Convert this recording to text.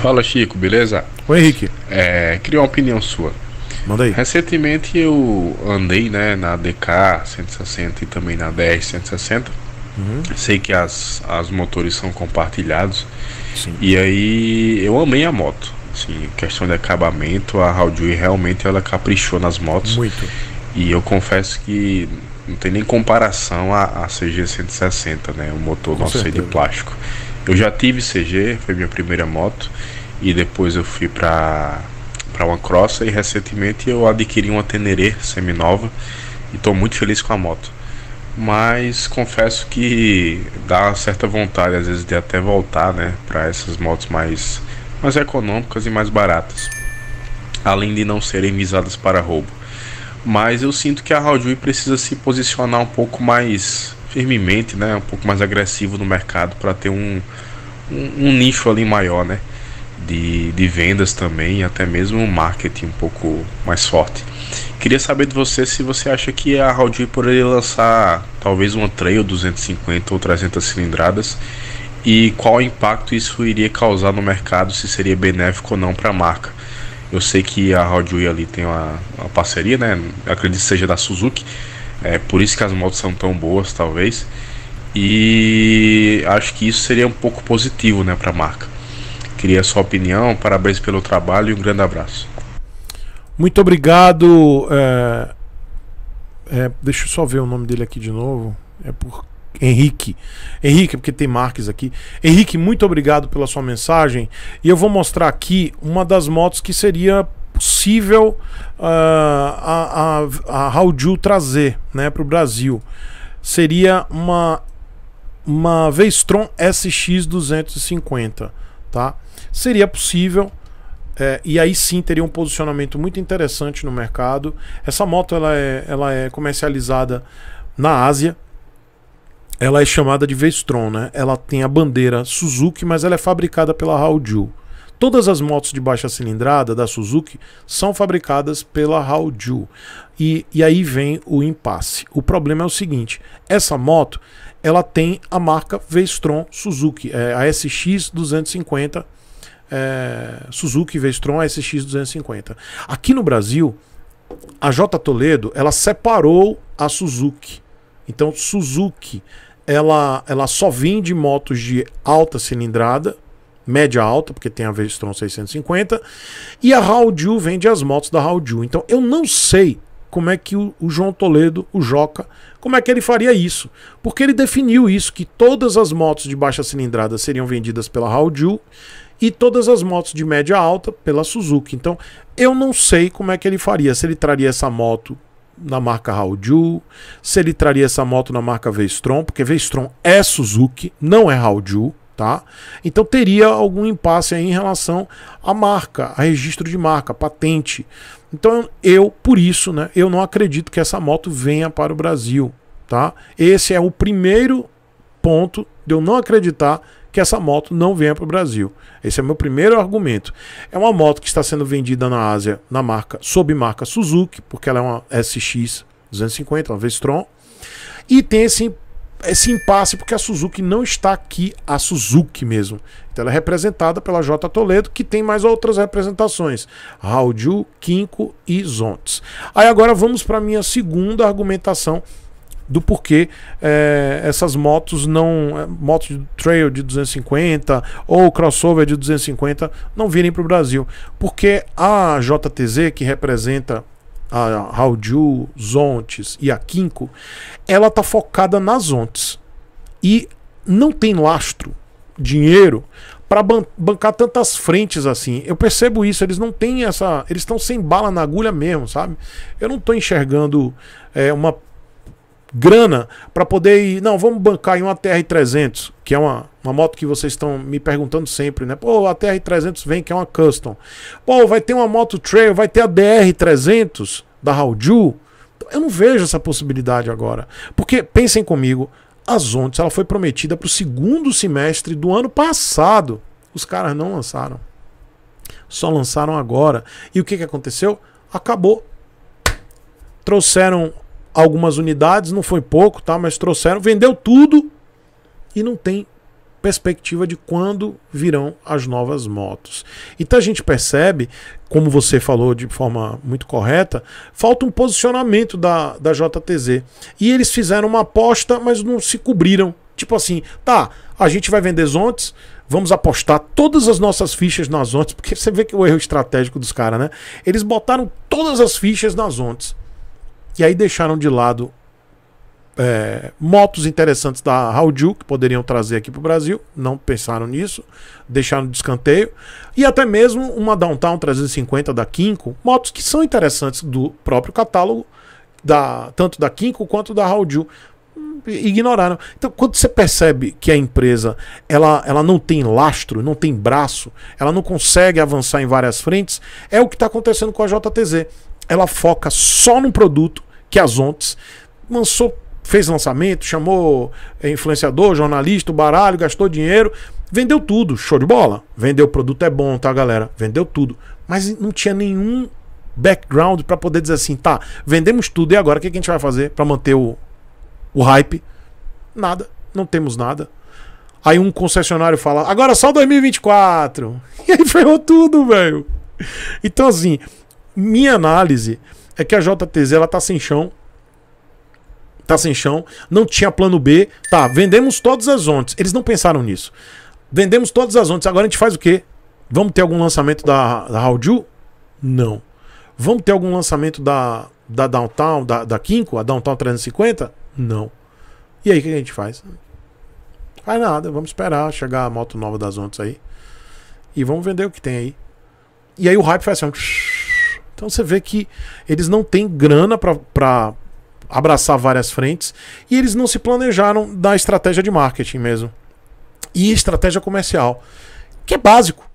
Fala Chico, beleza? Oi Henrique. É, queria uma opinião sua. Manda aí. Recentemente eu andei né, na DK 160 e também na DR 160. Uhum. Sei que as, as motores são compartilhados. Sim. E aí eu amei a moto. Assim, questão de acabamento, a Raudui realmente ela caprichou nas motos. Muito. E eu confesso que não tem nem comparação à, CG 160, né? O motor Com nosso de plástico. Eu já tive CG, foi minha primeira moto, e depois eu fui para para uma Crossa e recentemente eu adquiri uma Teneré seminova e estou muito feliz com a moto. Mas confesso que dá uma certa vontade às vezes de até voltar, né, para essas motos mais mais econômicas e mais baratas. Além de não serem visadas para roubo. Mas eu sinto que a Raujui precisa se posicionar um pouco mais firmemente, né? Um pouco mais agressivo no mercado para ter um, um, um, nicho ali maior, né? De, de vendas também, até mesmo um marketing um pouco mais forte. Queria saber de você se você acha que a Raujui poderia lançar talvez uma Trail 250 ou 300 cilindradas e qual impacto isso iria causar no mercado, se seria benéfico ou não para a marca. Eu sei que a Hardway ali tem uma, uma parceria, né? Eu acredito que seja da Suzuki. É por isso que as motos são tão boas, talvez. E acho que isso seria um pouco positivo, né, para a marca. Queria a sua opinião, parabéns pelo trabalho e um grande abraço. Muito obrigado. É... É, deixa eu só ver o nome dele aqui de novo. É por Henrique. Henrique, porque tem Marques aqui. Henrique, muito obrigado pela sua mensagem. E eu vou mostrar aqui uma das motos que seria possível uh, a, a, a trazer né, para o Brasil. Seria uma, uma Vestron SX250. Tá? Seria possível. É, e aí sim teria um posicionamento muito interessante no mercado. Essa moto ela é, ela é comercializada na Ásia, ela é chamada de Vestron, né? Ela tem a bandeira Suzuki, mas ela é fabricada pela Haoju. Todas as motos de baixa cilindrada da Suzuki são fabricadas pela Haoju. E, e aí vem o impasse. O problema é o seguinte: essa moto ela tem a marca Vestron Suzuki, é, a SX 250 é, Suzuki Vestron SX 250. Aqui no Brasil, a J Toledo ela separou a Suzuki. Então Suzuki ela, ela só vende motos de alta cilindrada, média alta, porque tem a Vestron 650, e a Raudil vende as motos da Raudil. Então eu não sei como é que o, o, João Toledo, o Joca, como é que ele faria isso? Porque ele definiu isso que todas as motos de baixa cilindrada seriam vendidas pela Raudil e todas as motos de média alta pela Suzuki. Então, eu não sei como é que ele faria, se ele traria essa moto na marca Haoju, se ele traria essa moto na marca Vestron, porque Vestron é Suzuki, não é Haoju, tá? Então teria algum impasse aí em relação à marca, a registro de marca, patente. Então eu, por isso, né, eu não acredito que essa moto venha para o Brasil, tá? Esse é o primeiro ponto de eu não acreditar que essa moto não venha para o Brasil. Esse é meu primeiro argumento. É uma moto que está sendo vendida na Ásia na marca, sob marca Suzuki, porque ela é uma SX 250, uma Vestron. E tem esse, esse impasse porque a Suzuki não está aqui, a Suzuki mesmo. Então ela é representada pela J Toledo, que tem mais outras representações, Raoju, Kinko e Zontes. Aí agora vamos para minha segunda argumentação do porquê é, essas motos não. Eh, motos de trail de 250 ou crossover de 250 não virem para o Brasil. Porque a JTZ, que representa a Raudil, Zontes e a Kinko, ela tá focada nas Ontes. E não tem lastro, dinheiro para ban bancar tantas frentes assim. Eu percebo isso, eles não têm essa, eles estão sem bala na agulha mesmo, sabe? Eu não tô enxergando é, uma grana para poder ir. Não, vamos bancar em uma TR300, que é uma, uma moto que vocês estão me perguntando sempre, né? Pô, a TR300 vem, que é uma custom. Pô, vai ter uma moto trail, vai ter a DR300 da Hauju. Eu não vejo essa possibilidade agora. Porque, pensem comigo, a Zontes ela foi prometida para o segundo semestre do ano passado. Os caras não lançaram. Só lançaram agora. E o que, que aconteceu? Acabou. Trouxeram algumas unidades, não foi pouco, tá? Mas trouxeram, vendeu tudo e não tem perspectiva de quando virão as novas motos. Então a gente percebe, como você falou de forma muito correta, falta um posicionamento da, da JTZ. E eles fizeram uma aposta, mas não se cobriram. Tipo assim, tá, a gente vai vender Zontes, vamos apostar todas as nossas fichas nas Zontes, porque você vê que é o erro estratégico dos caras, né? Eles botaram todas as fichas nas Zontes. E aí deixaram de lado é, motos interessantes da Hauju que poderiam trazer aqui para o Brasil, não pensaram nisso, deixaram de escanteio, e até mesmo uma Downtown 350 da Kinko, motos que são interessantes do próprio catálogo, da, tanto da Kinko quanto da Hauju, hum, ignoraram. Então, quando você percebe que a empresa ela, ela não tem lastro, não tem braço, ela não consegue avançar em várias frentes, é o que está acontecendo com a JTZ ela foca só num produto que é as ontes lançou, fez lançamento, chamou é, influenciador, jornalista, baralho, gastou dinheiro, vendeu tudo, show de bola. Vendeu o produto é bom, tá, galera? Vendeu tudo, mas não tinha nenhum background para poder dizer assim, tá, vendemos tudo e agora o que a gente vai fazer para manter o, o hype? Nada, não temos nada. Aí um concessionário fala, agora só 2024. E aí ferrou tudo, velho. Então, assim, minha análise é que a JTZ ela tá sem chão. Tá sem chão, não tinha plano B. Tá, vendemos todas as ontes. Eles não pensaram nisso. Vendemos todas as ontes. Agora a gente faz o quê? Vamos ter algum lançamento da, da Audio Não. Vamos ter algum lançamento da, da Downtown, da, da Kinko, a Downtown 350? Não. E aí, o que a gente faz? Faz nada, vamos esperar chegar a moto nova das ondas aí. E vamos vender o que tem aí. E aí o hype faz assim. Então você vê que eles não têm grana para abraçar várias frentes e eles não se planejaram da estratégia de marketing mesmo e estratégia comercial, que é básico.